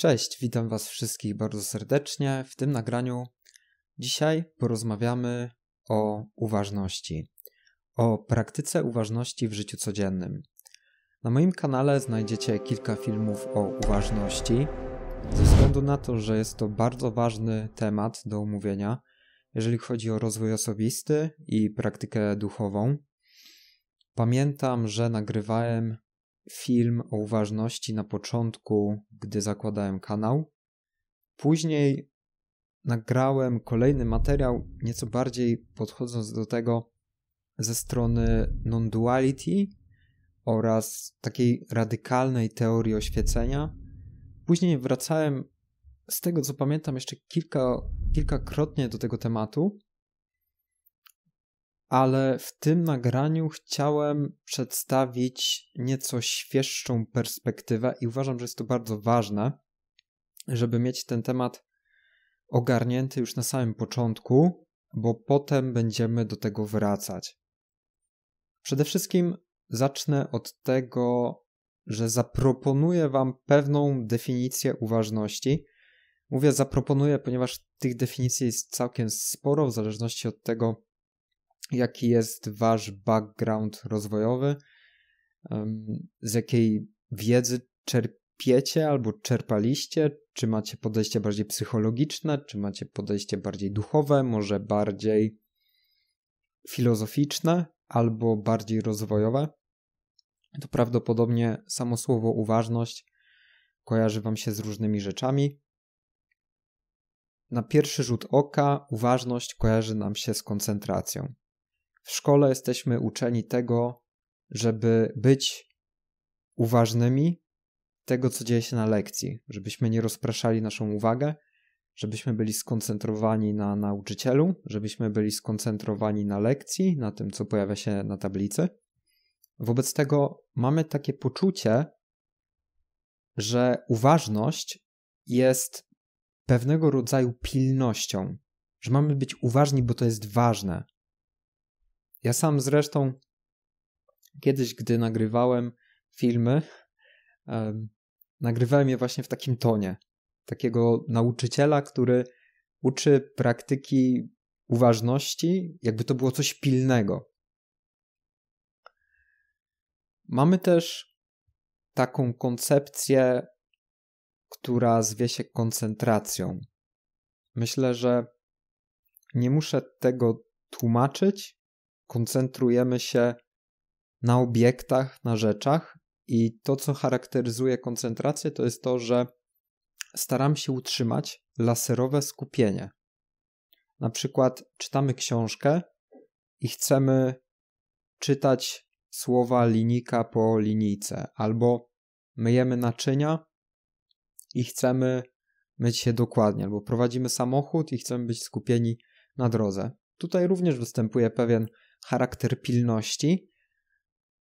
Cześć, witam Was wszystkich bardzo serdecznie w tym nagraniu. Dzisiaj porozmawiamy o uważności, o praktyce uważności w życiu codziennym. Na moim kanale znajdziecie kilka filmów o uważności. Ze względu na to, że jest to bardzo ważny temat do omówienia, jeżeli chodzi o rozwój osobisty i praktykę duchową, pamiętam, że nagrywałem film o uważności na początku, gdy zakładałem kanał. Później nagrałem kolejny materiał, nieco bardziej podchodząc do tego ze strony non-duality oraz takiej radykalnej teorii oświecenia. Później wracałem, z tego co pamiętam, jeszcze kilka, kilkakrotnie do tego tematu ale w tym nagraniu chciałem przedstawić nieco świeższą perspektywę i uważam, że jest to bardzo ważne, żeby mieć ten temat ogarnięty już na samym początku, bo potem będziemy do tego wracać. Przede wszystkim zacznę od tego, że zaproponuję Wam pewną definicję uważności. Mówię zaproponuję, ponieważ tych definicji jest całkiem sporo, w zależności od tego, jaki jest wasz background rozwojowy, z jakiej wiedzy czerpiecie albo czerpaliście, czy macie podejście bardziej psychologiczne, czy macie podejście bardziej duchowe, może bardziej filozoficzne albo bardziej rozwojowe, to prawdopodobnie samo słowo uważność kojarzy Wam się z różnymi rzeczami. Na pierwszy rzut oka uważność kojarzy nam się z koncentracją. W szkole jesteśmy uczeni tego, żeby być uważnymi tego, co dzieje się na lekcji, żebyśmy nie rozpraszali naszą uwagę, żebyśmy byli skoncentrowani na nauczycielu, żebyśmy byli skoncentrowani na lekcji, na tym, co pojawia się na tablicy. Wobec tego mamy takie poczucie, że uważność jest pewnego rodzaju pilnością, że mamy być uważni, bo to jest ważne, ja sam zresztą kiedyś, gdy nagrywałem filmy, nagrywałem je właśnie w takim tonie takiego nauczyciela, który uczy praktyki uważności, jakby to było coś pilnego. Mamy też taką koncepcję, która zwie się koncentracją. Myślę, że nie muszę tego tłumaczyć, koncentrujemy się na obiektach, na rzeczach, i to, co charakteryzuje koncentrację, to jest to, że staram się utrzymać laserowe skupienie. Na przykład czytamy książkę i chcemy czytać słowa linijka po linijce, albo myjemy naczynia i chcemy myć się dokładnie, albo prowadzimy samochód i chcemy być skupieni na drodze. Tutaj również występuje pewien charakter pilności,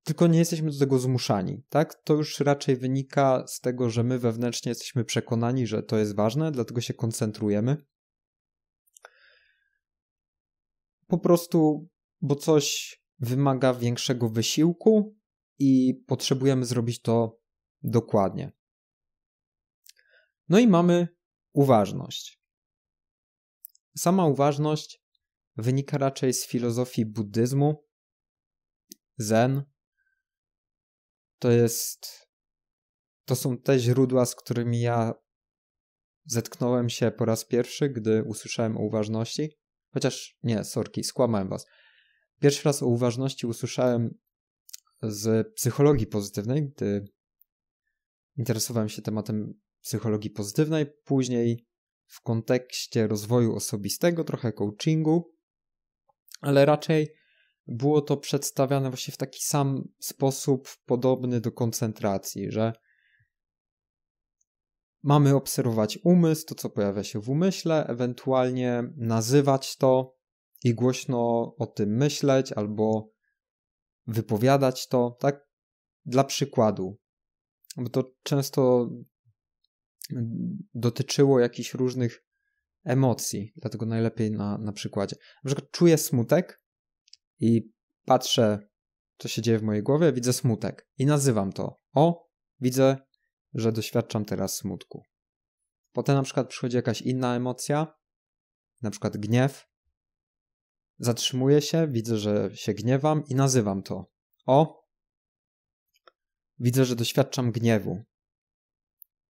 tylko nie jesteśmy do tego zmuszani, tak? To już raczej wynika z tego, że my wewnętrznie jesteśmy przekonani, że to jest ważne, dlatego się koncentrujemy. Po prostu, bo coś wymaga większego wysiłku i potrzebujemy zrobić to dokładnie. No i mamy uważność. Sama uważność Wynika raczej z filozofii buddyzmu, zen. To jest. To są te źródła, z którymi ja zetknąłem się po raz pierwszy, gdy usłyszałem o uważności. Chociaż nie, sorki, skłamałem was. Pierwszy raz o uważności usłyszałem z psychologii pozytywnej, gdy interesowałem się tematem psychologii pozytywnej, później w kontekście rozwoju osobistego, trochę coachingu, ale raczej było to przedstawiane właśnie w taki sam sposób podobny do koncentracji, że mamy obserwować umysł, to co pojawia się w umyśle, ewentualnie nazywać to i głośno o tym myśleć albo wypowiadać to, tak? Dla przykładu, bo to często dotyczyło jakichś różnych emocji, dlatego najlepiej na, na przykładzie. Na przykład czuję smutek i patrzę, co się dzieje w mojej głowie, widzę smutek i nazywam to. O, widzę, że doświadczam teraz smutku. Potem na przykład przychodzi jakaś inna emocja, na przykład gniew. Zatrzymuję się, widzę, że się gniewam i nazywam to. O, widzę, że doświadczam gniewu.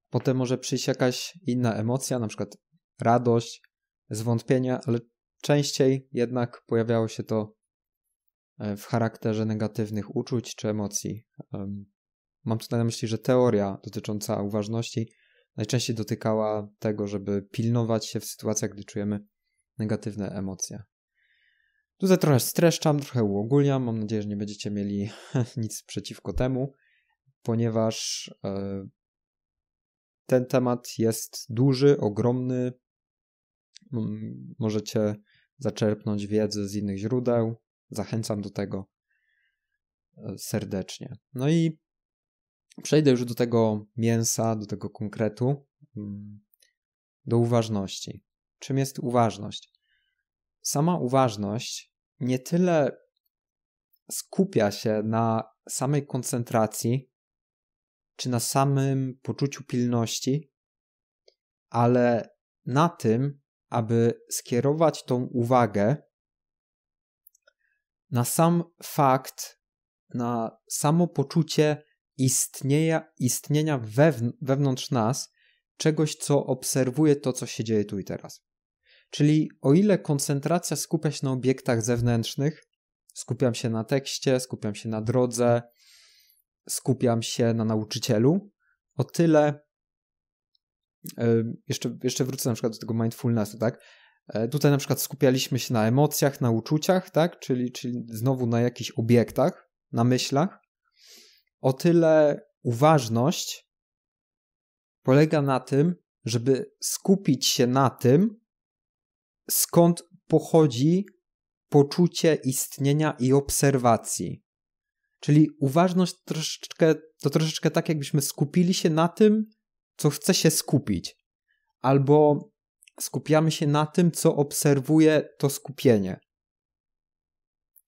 Potem może przyjść jakaś inna emocja, na przykład radość, zwątpienia, ale częściej jednak pojawiało się to e, w charakterze negatywnych uczuć czy emocji. Mam tutaj na myśli, że teoria dotycząca uważności najczęściej dotykała tego, żeby pilnować się w sytuacjach, gdy czujemy negatywne emocje. Tutaj trochę streszczam, trochę uogólniam. Mam nadzieję, że nie będziecie mieli nic przeciwko temu, ponieważ e, ten temat jest duży, ogromny, Możecie zaczerpnąć wiedzę z innych źródeł. Zachęcam do tego e, serdecznie. No i przejdę już do tego mięsa, do tego konkretu, do uważności. Czym jest uważność? Sama uważność nie tyle skupia się na samej koncentracji, czy na samym poczuciu pilności, ale na tym, aby skierować tą uwagę na sam fakt, na samo poczucie istnienia, istnienia wewn wewnątrz nas czegoś, co obserwuje to, co się dzieje tu i teraz. Czyli o ile koncentracja skupia się na obiektach zewnętrznych, skupiam się na tekście, skupiam się na drodze, skupiam się na nauczycielu, o tyle E, jeszcze, jeszcze wrócę na przykład do tego mindfulnessu, tak? E, tutaj na przykład skupialiśmy się na emocjach, na uczuciach, tak? Czyli, czyli znowu na jakichś obiektach, na myślach. O tyle uważność polega na tym, żeby skupić się na tym, skąd pochodzi poczucie istnienia i obserwacji. Czyli uważność troszeczkę, to troszeczkę tak, jakbyśmy skupili się na tym, co chce się skupić, albo skupiamy się na tym, co obserwuje to skupienie.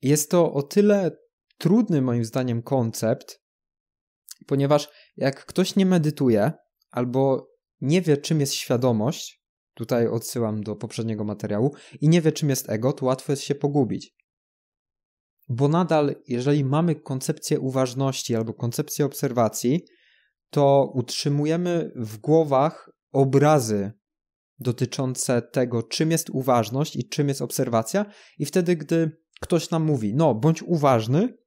Jest to o tyle trudny, moim zdaniem, koncept, ponieważ jak ktoś nie medytuje albo nie wie, czym jest świadomość, tutaj odsyłam do poprzedniego materiału, i nie wie, czym jest ego, to łatwo jest się pogubić. Bo nadal, jeżeli mamy koncepcję uważności albo koncepcję obserwacji, to utrzymujemy w głowach obrazy dotyczące tego, czym jest uważność i czym jest obserwacja, i wtedy, gdy ktoś nam mówi, no, bądź uważny,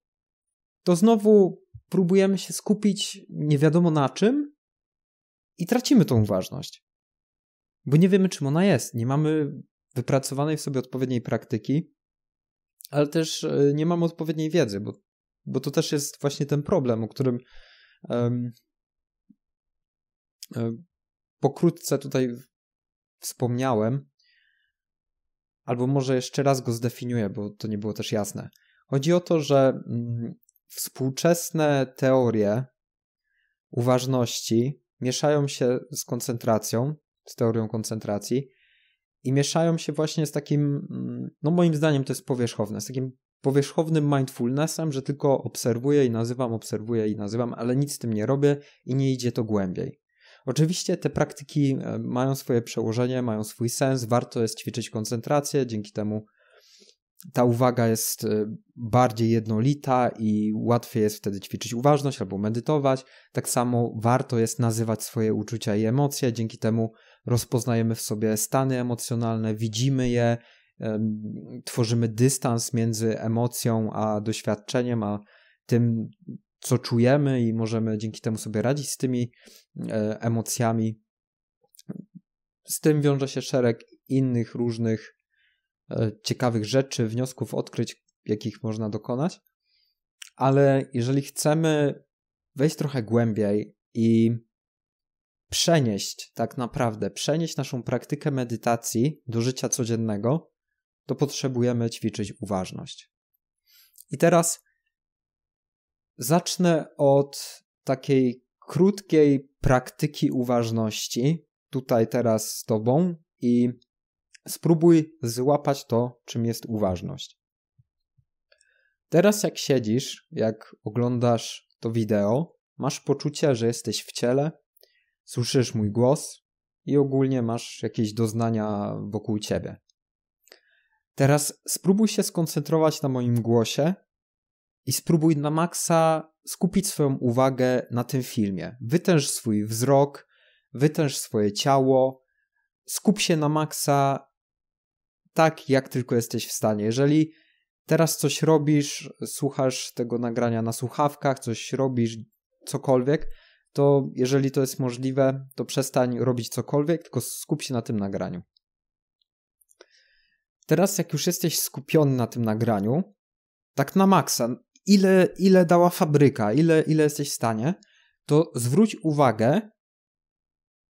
to znowu próbujemy się skupić nie wiadomo na czym i tracimy tą uważność. Bo nie wiemy, czym ona jest. Nie mamy wypracowanej w sobie odpowiedniej praktyki, ale też e, nie mamy odpowiedniej wiedzy, bo, bo to też jest właśnie ten problem, o którym um, E, pokrótce tutaj wspomniałem, albo może jeszcze raz go zdefiniuję, bo to nie było też jasne. Chodzi o to, że mm, współczesne teorie uważności mieszają się z koncentracją, z teorią koncentracji i mieszają się właśnie z takim, mm, no moim zdaniem to jest powierzchowne, z takim powierzchownym mindfulnessem, że tylko obserwuję i nazywam, obserwuję i nazywam, ale nic z tym nie robię i nie idzie to głębiej. Oczywiście te praktyki e, mają swoje przełożenie, mają swój sens, warto jest ćwiczyć koncentrację, dzięki temu ta uwaga jest e, bardziej jednolita i łatwiej jest wtedy ćwiczyć uważność albo medytować. Tak samo warto jest nazywać swoje uczucia i emocje, dzięki temu rozpoznajemy w sobie stany emocjonalne, widzimy je, tworzymy dystans między emocją a doświadczeniem, a tym, co czujemy i możemy dzięki temu sobie radzić z tymi e, emocjami. Z tym wiąże się szereg innych różnych e, ciekawych rzeczy, wniosków, odkryć, jakich można dokonać. Ale jeżeli chcemy wejść trochę głębiej i przenieść tak naprawdę, przenieść naszą praktykę medytacji do życia codziennego, to potrzebujemy ćwiczyć uważność. I teraz Zacznę od takiej krótkiej praktyki uważności, tutaj teraz z Tobą, i spróbuj złapać to, czym jest uważność. Teraz, jak siedzisz, jak oglądasz to wideo, masz poczucie, że jesteś w ciele, słyszysz mój głos i ogólnie masz jakieś doznania wokół ciebie. Teraz spróbuj się skoncentrować na moim głosie i spróbuj na maksa skupić swoją uwagę na tym filmie. Wytęż swój wzrok, wytęż swoje ciało, skup się na maksa tak, jak tylko jesteś w stanie. Jeżeli teraz coś robisz, słuchasz tego nagrania na słuchawkach, coś robisz, cokolwiek, to jeżeli to jest możliwe, to przestań robić cokolwiek, tylko skup się na tym nagraniu. Teraz, jak już jesteś skupiony na tym nagraniu, tak na maksa, ile, ile dała fabryka, ile, ile jesteś w stanie, to zwróć uwagę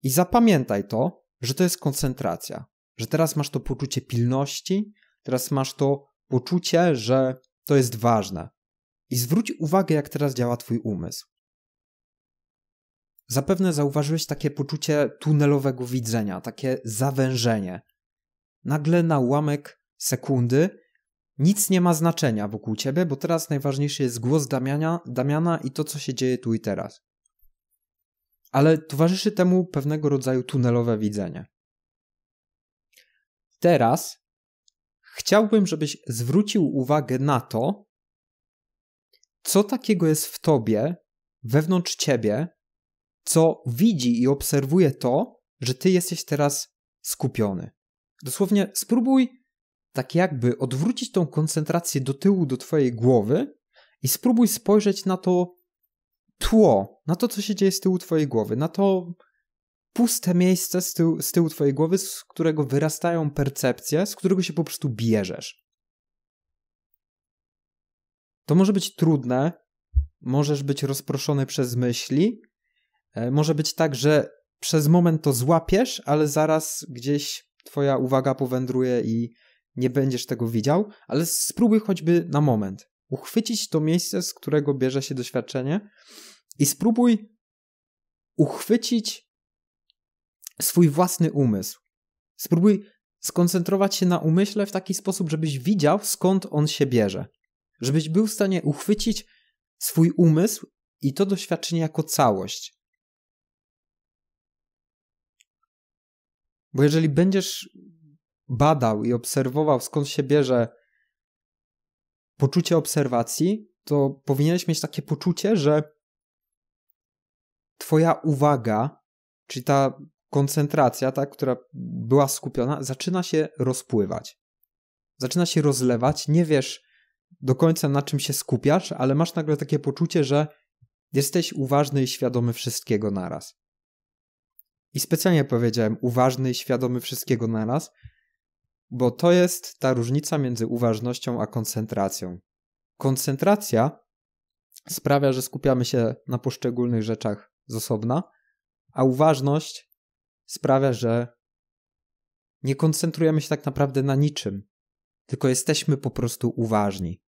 i zapamiętaj to, że to jest koncentracja. Że teraz masz to poczucie pilności, teraz masz to poczucie, że to jest ważne. I zwróć uwagę, jak teraz działa Twój umysł. Zapewne zauważyłeś takie poczucie tunelowego widzenia, takie zawężenie. Nagle na ułamek sekundy nic nie ma znaczenia wokół ciebie, bo teraz najważniejszy jest głos Damiana, Damiana i to, co się dzieje tu i teraz. Ale towarzyszy temu pewnego rodzaju tunelowe widzenie. Teraz chciałbym, żebyś zwrócił uwagę na to, co takiego jest w tobie, wewnątrz ciebie, co widzi i obserwuje to, że ty jesteś teraz skupiony. Dosłownie spróbuj tak jakby odwrócić tą koncentrację do tyłu, do twojej głowy i spróbuj spojrzeć na to tło, na to, co się dzieje z tyłu twojej głowy, na to puste miejsce z tyłu, z tyłu twojej głowy, z którego wyrastają percepcje, z którego się po prostu bierzesz. To może być trudne, możesz być rozproszony przez myśli, e, może być tak, że przez moment to złapiesz, ale zaraz gdzieś twoja uwaga powędruje i nie będziesz tego widział, ale spróbuj choćby na moment uchwycić to miejsce, z którego bierze się doświadczenie i spróbuj uchwycić swój własny umysł. Spróbuj skoncentrować się na umyśle w taki sposób, żebyś widział, skąd on się bierze. Żebyś był w stanie uchwycić swój umysł i to doświadczenie jako całość. Bo jeżeli będziesz badał i obserwował, skąd się bierze poczucie obserwacji, to powinieneś mieć takie poczucie, że Twoja uwaga, czyli ta koncentracja, ta, która była skupiona, zaczyna się rozpływać. Zaczyna się rozlewać, nie wiesz do końca na czym się skupiasz, ale masz nagle takie poczucie, że jesteś uważny i świadomy wszystkiego naraz. I specjalnie powiedziałem uważny i świadomy wszystkiego naraz, bo to jest ta różnica między uważnością a koncentracją. Koncentracja sprawia, że skupiamy się na poszczególnych rzeczach z osobna, a uważność sprawia, że nie koncentrujemy się tak naprawdę na niczym, tylko jesteśmy po prostu uważni.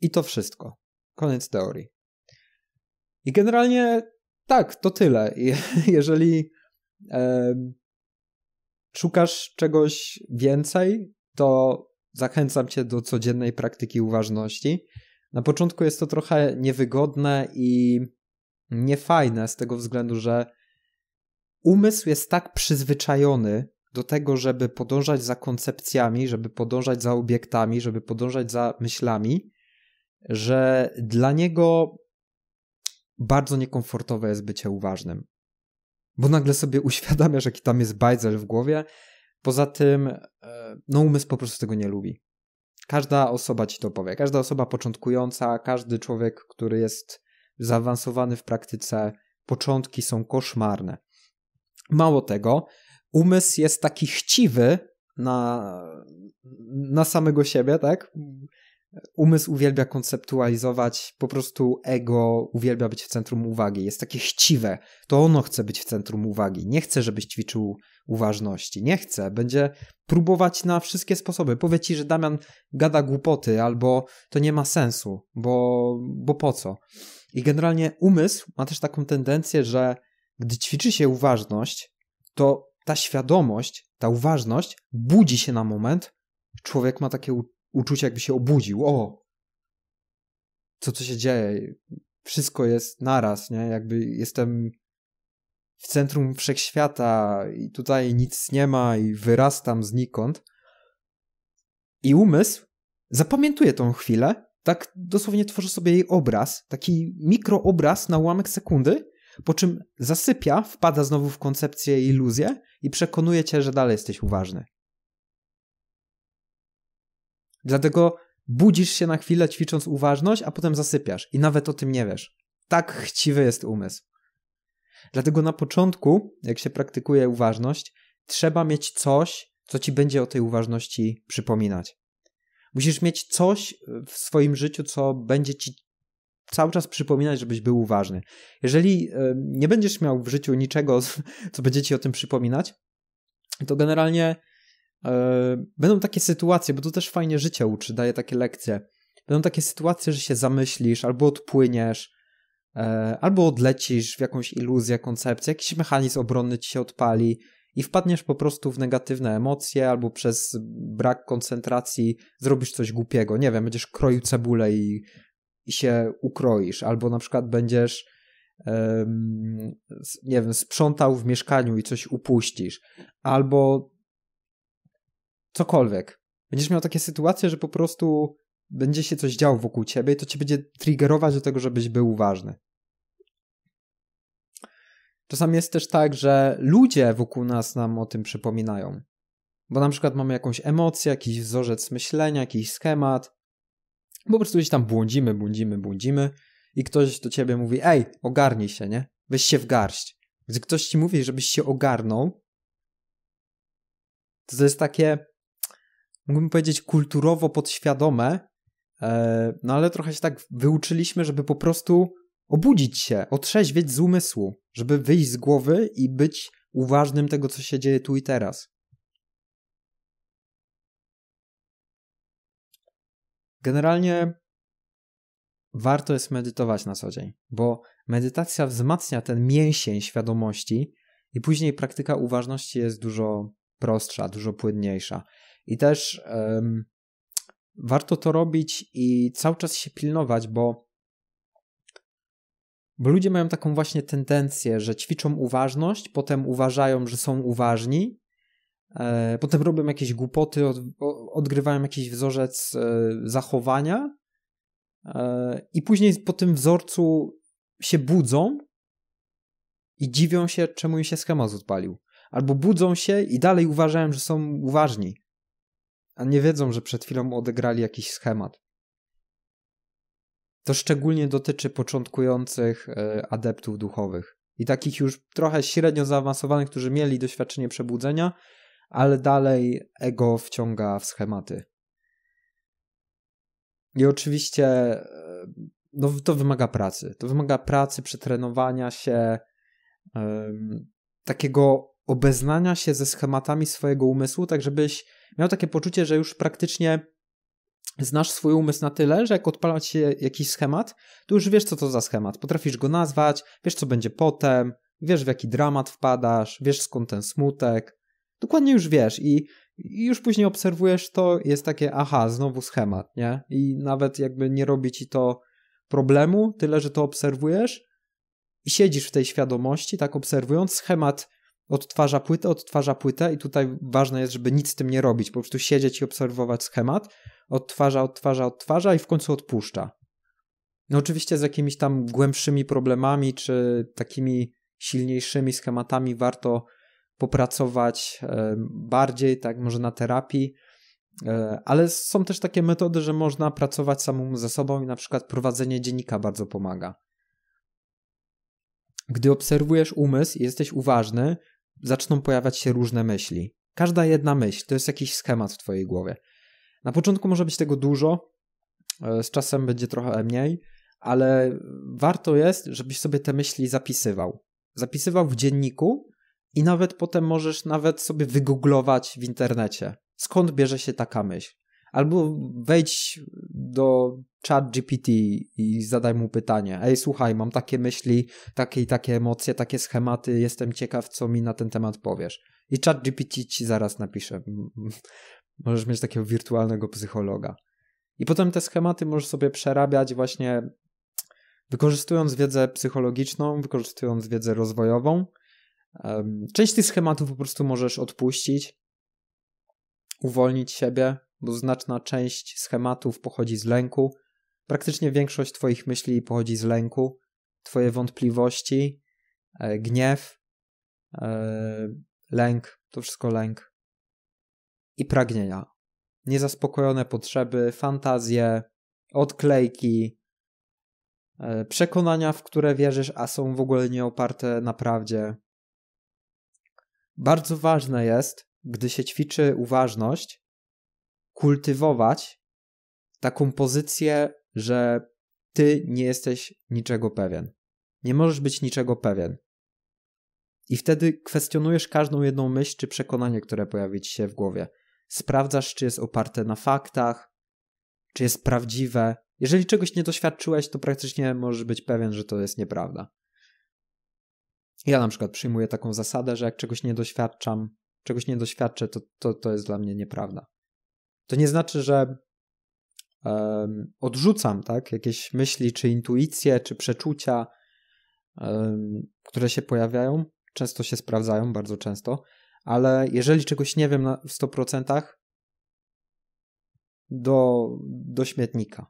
I to wszystko. Koniec teorii. I generalnie tak, to tyle. Jeżeli szukasz czegoś więcej, to zachęcam cię do codziennej praktyki uważności. Na początku jest to trochę niewygodne i niefajne z tego względu, że umysł jest tak przyzwyczajony do tego, żeby podążać za koncepcjami, żeby podążać za obiektami, żeby podążać za myślami, że dla niego bardzo niekomfortowe jest bycie uważnym bo nagle sobie uświadamiasz, jaki tam jest bajzel w głowie. Poza tym, e, no umysł po prostu tego nie lubi. Każda osoba ci to powie. Każda osoba początkująca, każdy człowiek, który jest zaawansowany w praktyce, początki są koszmarne. Mało tego, umysł jest taki chciwy na, na samego siebie, tak? Umysł uwielbia konceptualizować, po prostu ego uwielbia być w centrum uwagi, jest takie chciwe. To ono chce być w centrum uwagi. Nie chce, żebyś ćwiczył uważności. Nie chce. Będzie próbować na wszystkie sposoby. Powie ci, że Damian gada głupoty albo to nie ma sensu, bo, bo po co? I generalnie umysł ma też taką tendencję, że gdy ćwiczy się uważność, to ta świadomość, ta uważność budzi się na moment. Człowiek ma takie uczucie, jakby się obudził. O! Co co się dzieje? Wszystko jest naraz, nie? Jakby jestem w centrum wszechświata i tutaj nic nie ma i wyrastam znikąd. I umysł zapamiętuje tą chwilę, tak dosłownie tworzy sobie jej obraz, taki mikroobraz na ułamek sekundy, po czym zasypia, wpada znowu w koncepcję i iluzję i przekonuje cię, że dalej jesteś uważny. Dlatego budzisz się na chwilę ćwicząc uważność, a potem zasypiasz i nawet o tym nie wiesz. Tak chciwy jest umysł. Dlatego na początku, jak się praktykuje uważność, trzeba mieć coś, co ci będzie o tej uważności przypominać. Musisz mieć coś w swoim życiu, co będzie ci cały czas przypominać, żebyś był uważny. Jeżeli e, nie będziesz miał w życiu niczego, co będzie ci o tym przypominać, to generalnie E, będą takie sytuacje, bo to też fajnie życie uczy, daje takie lekcje. Będą takie sytuacje, że się zamyślisz, albo odpłyniesz, e, albo odlecisz w jakąś iluzję, koncepcję, jakiś mechanizm obronny ci się odpali i wpadniesz po prostu w negatywne emocje, albo przez brak koncentracji zrobisz coś głupiego. Nie wiem, będziesz kroił cebulę i, i się ukroisz, albo na przykład będziesz nie wiem, sprzątał w mieszkaniu i coś upuścisz, albo cokolwiek. Będziesz miał takie sytuacje, że po prostu będzie się coś działo wokół ciebie i to cię będzie triggerować do tego, żebyś był uważny. Czasami jest też tak, że ludzie wokół nas nam o tym przypominają. Bo na przykład mamy jakąś emocję, jakiś wzorzec myślenia, jakiś schemat. Po prostu gdzieś tam błądzimy, błądzimy, błądzimy i ktoś do ciebie mówi, ej, ogarnij się, nie? Weź się w garść. Gdy ktoś ci mówi, żebyś się ogarnął, to to jest takie, mógłbym powiedzieć, kulturowo podświadome, e, no ale trochę się tak wyuczyliśmy, żeby po prostu obudzić się, otrzeźwieć z umysłu, żeby wyjść z głowy i być uważnym tego, co się dzieje tu i teraz. Generalnie warto jest medytować na co dzień, bo medytacja wzmacnia ten mięsień świadomości i później praktyka uważności jest dużo prostsza, dużo płynniejsza. I też um, warto to robić i cały czas się pilnować, bo, bo ludzie mają taką właśnie tendencję, że ćwiczą uważność, potem uważają, że są uważni, e, potem robią jakieś głupoty, odgrywają jakiś wzorzec e, zachowania e, i później po tym wzorcu się budzą i dziwią się, czemu im się schemat odpalił. Albo budzą się i dalej uważają, że są uważni a nie wiedzą, że przed chwilą odegrali jakiś schemat. To szczególnie dotyczy początkujących e, adeptów duchowych i takich już trochę średnio zaawansowanych, którzy mieli doświadczenie przebudzenia, ale dalej ego wciąga w schematy. I oczywiście e, no, to wymaga pracy. To wymaga pracy, przetrenowania się, um, takiego obeznania się ze schematami swojego umysłu, tak żebyś miał takie poczucie, że już praktycznie znasz swój umysł na tyle, że jak odpala się jakiś schemat, to już wiesz, co to za schemat. Potrafisz go nazwać, wiesz, co będzie potem, wiesz, w jaki dramat wpadasz, wiesz, skąd ten smutek. Dokładnie już wiesz i, i już później obserwujesz to, jest takie, aha, znowu schemat, nie? I nawet jakby nie robi ci to problemu, tyle, że to obserwujesz i siedzisz w tej świadomości, tak obserwując schemat odtwarza płytę, odtwarza płytę i tutaj ważne jest, żeby nic z tym nie robić, po prostu siedzieć i obserwować schemat, odtwarza, odtwarza, odtwarza i w końcu odpuszcza. No oczywiście z jakimiś tam głębszymi problemami czy takimi silniejszymi schematami warto popracować e, bardziej, tak może na terapii, e, ale są też takie metody, że można pracować samemu ze sobą i na przykład prowadzenie dziennika bardzo pomaga. Gdy obserwujesz umysł i jesteś uważny, zaczną pojawiać się różne myśli. Każda jedna myśl to jest jakiś schemat w Twojej głowie. Na początku może być tego dużo, e, z czasem będzie trochę mniej, ale warto jest, żebyś sobie te myśli zapisywał. Zapisywał w dzienniku i nawet potem możesz nawet sobie wygooglować w internecie, skąd bierze się taka myśl. Albo wejdź do chat GPT i zadaj mu pytanie. Ej, słuchaj, mam takie myśli, takie i takie emocje, takie schematy, jestem ciekaw, co mi na ten temat powiesz. I chat GPT ci zaraz napisze. Możesz mieć takiego wirtualnego psychologa. I potem te schematy możesz sobie przerabiać właśnie wykorzystując wiedzę psychologiczną, wykorzystując wiedzę rozwojową. Część tych schematów po prostu możesz odpuścić, uwolnić siebie, bo znaczna część schematów pochodzi z lęku. Praktycznie większość Twoich myśli pochodzi z lęku, Twoje wątpliwości, e, gniew, e, lęk, to wszystko lęk. I pragnienia. Niezaspokojone potrzeby, fantazje, odklejki, e, przekonania, w które wierzysz, a są w ogóle nieoparte na prawdzie. Bardzo ważne jest, gdy się ćwiczy uważność, kultywować taką pozycję, że ty nie jesteś niczego pewien. Nie możesz być niczego pewien. I wtedy kwestionujesz każdą jedną myśl czy przekonanie, które pojawi ci się w głowie. Sprawdzasz, czy jest oparte na faktach, czy jest prawdziwe. Jeżeli czegoś nie doświadczyłeś, to praktycznie możesz być pewien, że to jest nieprawda. Ja na przykład przyjmuję taką zasadę, że jak czegoś nie doświadczam, czegoś nie doświadczę, to, to, to jest dla mnie nieprawda to nie znaczy, że um, odrzucam tak, jakieś myśli, czy intuicje, czy przeczucia, um, które się pojawiają. Często się sprawdzają, bardzo często, ale jeżeli czegoś nie wiem w 100%, do, do śmietnika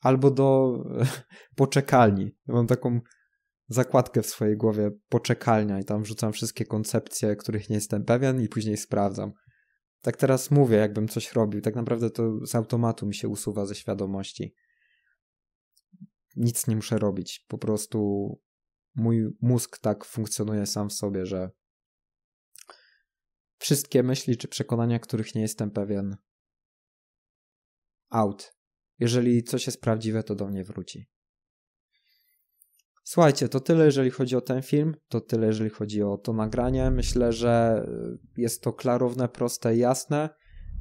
albo do poczekalni. Ja mam taką zakładkę w swojej głowie poczekalnia i tam wrzucam wszystkie koncepcje, których nie jestem pewien i później sprawdzam tak teraz mówię, jakbym coś robił. Tak naprawdę to z automatu mi się usuwa ze świadomości. Nic nie muszę robić. Po prostu mój mózg tak funkcjonuje sam w sobie, że wszystkie myśli czy przekonania, których nie jestem pewien, out. Jeżeli coś jest prawdziwe, to do mnie wróci. Słuchajcie, to tyle, jeżeli chodzi o ten film, to tyle, jeżeli chodzi o to nagranie. Myślę, że y, jest to klarowne, proste, jasne.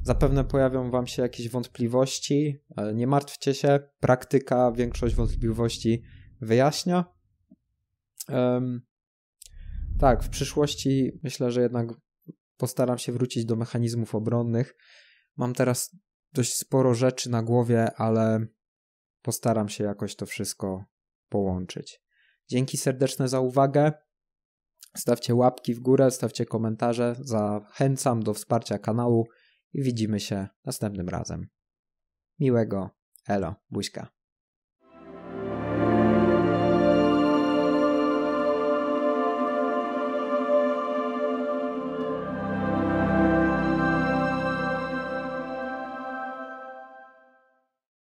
Zapewne pojawią Wam się jakieś wątpliwości. E, nie martwcie się, praktyka większość wątpliwości wyjaśnia. Um, tak, w przyszłości myślę, że jednak postaram się wrócić do mechanizmów obronnych. Mam teraz dość sporo rzeczy na głowie, ale postaram się jakoś to wszystko połączyć. Dzięki serdeczne za uwagę. Stawcie łapki w górę, stawcie komentarze. Zachęcam do wsparcia kanału i widzimy się następnym razem. Miłego. Elo, buźka.